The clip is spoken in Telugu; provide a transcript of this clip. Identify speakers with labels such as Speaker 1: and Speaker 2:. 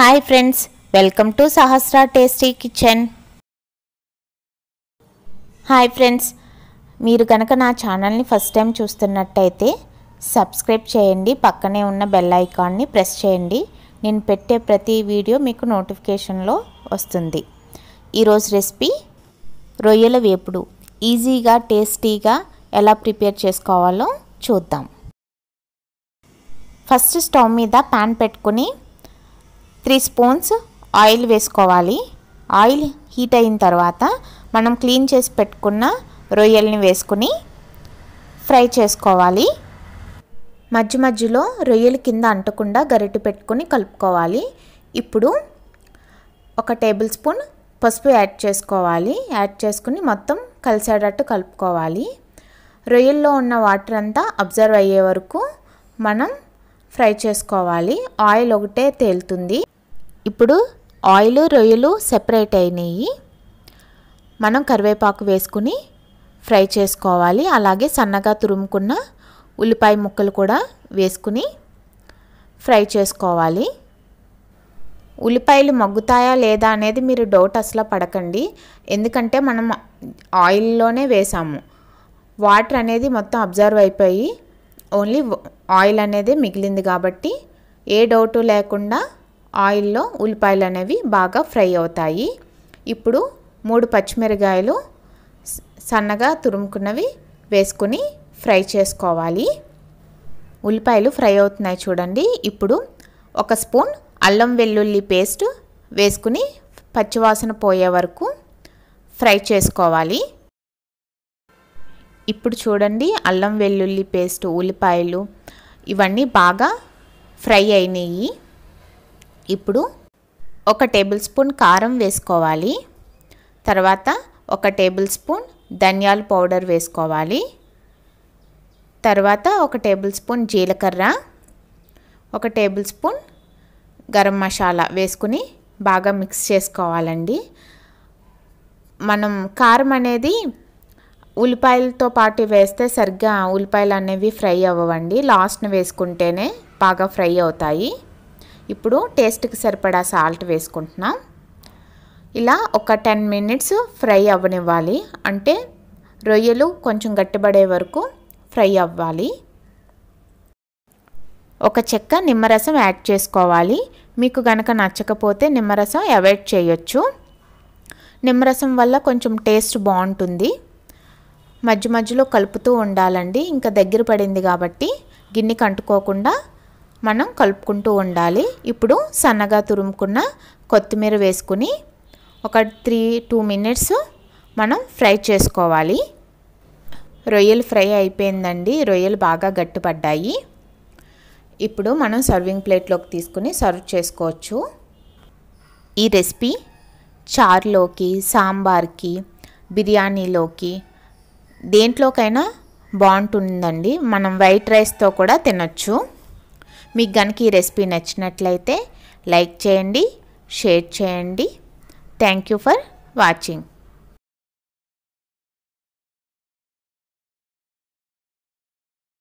Speaker 1: hi friends welcome to Sahasra tasty kitchen hi friends మీరు కనుక నా ఛానల్ని ఫస్ట్ టైం చూస్తున్నట్టయితే సబ్స్క్రైబ్ చేయండి పక్కనే ఉన్న బెల్ ఐకాన్ని ప్రెస్ చేయండి నేను పెట్టే ప్రతి వీడియో మీకు నోటిఫికేషన్లో వస్తుంది ఈరోజు రెసిపీ రొయ్యల వేపుడు ఈజీగా టేస్టీగా ఎలా ప్రిపేర్ చేసుకోవాలో చూద్దాం ఫస్ట్ స్టవ్ మీద ప్యాన్ పెట్టుకుని త్రీ స్పూన్స్ ఆయిల్ వేసుకోవాలి ఆయిల్ హీట్ అయిన తర్వాత మనం క్లీన్ చేసి పెట్టుకున్న రొయ్యల్ని వేసుకుని ఫ్రై చేసుకోవాలి మధ్య మధ్యలో రొయ్యలు కింద అంటకుండా గరిటె పెట్టుకుని కలుపుకోవాలి ఇప్పుడు ఒక టేబుల్ స్పూన్ పసుపు యాడ్ చేసుకోవాలి యాడ్ చేసుకుని మొత్తం కలిసేటట్టు కలుపుకోవాలి రొయ్యల్లో ఉన్న వాటర్ అంతా అబ్జర్వ్ అయ్యే వరకు మనం ఫ్రై చేసుకోవాలి ఆయిల్ ఒకటే తేలుతుంది ఇప్పుడు ఆయిల్ రొయ్యలు సెపరేట్ అయినాయి మనం కరివేపాకు వేసుకుని ఫ్రై చేసుకోవాలి అలాగే సన్నగా తురుముకున్న ఉల్లిపాయ ముక్కలు కూడా వేసుకుని ఫ్రై చేసుకోవాలి ఉల్లిపాయలు మగ్గుతాయా లేదా అనేది మీరు డౌట్ అసలు పడకండి ఎందుకంటే మనం ఆయిల్లోనే వేసాము వాటర్ అనేది మొత్తం అబ్జర్వ్ అయిపోయి ఓన్లీ ఆయిల్ అనేది మిగిలింది కాబట్టి ఏ డౌటు లేకుండా ఆయిల్లో ఉల్లిపాయలు అనేవి బాగా ఫ్రై అవుతాయి ఇప్పుడు మూడు పచ్చిమిరకాయలు సన్నగా తురుముకున్నవి వేసుకుని ఫ్రై చేసుకోవాలి ఉల్లిపాయలు ఫ్రై అవుతున్నాయి చూడండి ఇప్పుడు ఒక స్పూన్ అల్లం వెల్లుల్లి పేస్ట్ వేసుకుని పచ్చివాసన పోయే వరకు ఫ్రై చేసుకోవాలి ఇప్పుడు చూడండి అల్లం వెల్లుల్లి పేస్ట్ ఉల్లిపాయలు ఇవన్నీ బాగా ఫ్రై అయినాయి ఇప్పుడు ఒక టేబుల్ స్పూన్ కారం వేసుకోవాలి తర్వాత ఒక టేబుల్ స్పూన్ ధనియాల పౌడర్ వేసుకోవాలి తర్వాత ఒక టేబుల్ స్పూన్ జీలకర్ర ఒక టేబుల్ స్పూన్ గరం మసాలా వేసుకుని బాగా మిక్స్ చేసుకోవాలండి మనం కారం అనేది ఉల్లిపాయలతో పాటు వేస్తే సరిగ్గా ఉల్లిపాయలు అనేవి ఫ్రై అవ్వండి లాస్ట్ని వేసుకుంటేనే బాగా ఫ్రై అవుతాయి ఇప్పుడు టేస్ట్కి సరిపడా సాల్ట్ వేసుకుంటున్నాం ఇలా ఒక టెన్ మినిట్స్ ఫ్రై అవ్వనివ్వాలి అంటే రొయ్యలు కొంచెం గట్టిపడే వరకు ఫ్రై అవ్వాలి ఒక చెక్క నిమ్మరసం యాడ్ చేసుకోవాలి మీకు గనక నచ్చకపోతే నిమ్మరసం అవాయిడ్ చేయొచ్చు నిమ్మరసం వల్ల కొంచెం టేస్ట్ బాగుంటుంది మధ్య మధ్యలో కలుపుతూ ఉండాలండి ఇంకా దగ్గర పడింది కాబట్టి గిన్నె కంటుకోకుండా మనం కలుపుకుంటూ ఉండాలి ఇప్పుడు సన్నగా తురుముకున్న కొత్తిమీర వేసుకుని ఒక త్రీ టూ మినిట్స్ మనం ఫ్రై చేసుకోవాలి రొయ్యలు ఫ్రై అయిపోయిందండి రొయ్యలు బాగా గట్టిపడ్డాయి ఇప్పుడు మనం సర్వింగ్ ప్లేట్లోకి తీసుకుని సర్వ్ చేసుకోవచ్చు ఈ రెసిపీ చారులోకి సాంబార్కి బిర్యానీలోకి దేంట్లోకైనా బాగుంటుందండి మనం వైట్ రైస్తో కూడా తినొచ్చు మీకు కనుక ఈ రెసిపీ నచ్చినట్లయితే లైక్ చేయండి షేర్ చేయండి థ్యాంక్ యూ ఫర్ వాచింగ్